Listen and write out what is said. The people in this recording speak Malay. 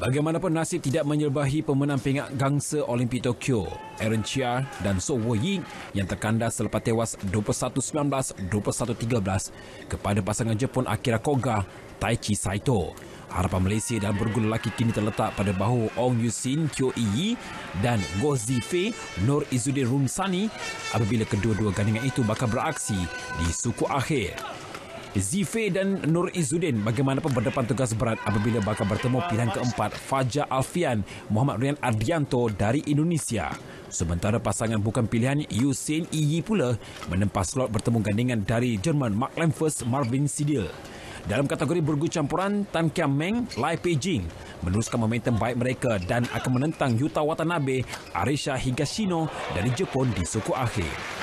Bagaimanapun nasib tidak menyelbahi pemenang pingat gangsa Olimpik Tokyo, Aaron Chia dan So Wo Ying yang terkandas selepas tewas 21-19-21-13 kepada pasangan Jepun Akira Koga, Taichi Saito. Harapan Malaysia dan bergulung lelaki kini terletak pada bahu Ong Yusin Kyo Yi dan Go Zifei Nur Izzuddin Rumsani apabila kedua-dua gandingan itu bakal beraksi di suku akhir. Zife dan Nur Izzuddin bagaimanapun berdepan tugas berat apabila bakal bertemu pilihan keempat Fajar Alfian Muhammad Rian Ardianto dari Indonesia. Sementara pasangan bukan pilihan Yusin Iyi pula menempah slot bertemu gandingan dari Jerman Mark Lampers Marvin Sidil. Dalam kategori bergu campuran, Tan Kiam Meng, Lai Peijing meneruskan momentum baik mereka dan akan menentang Yuta Watanabe, Arisha Higashino dari Jepun di suku akhir.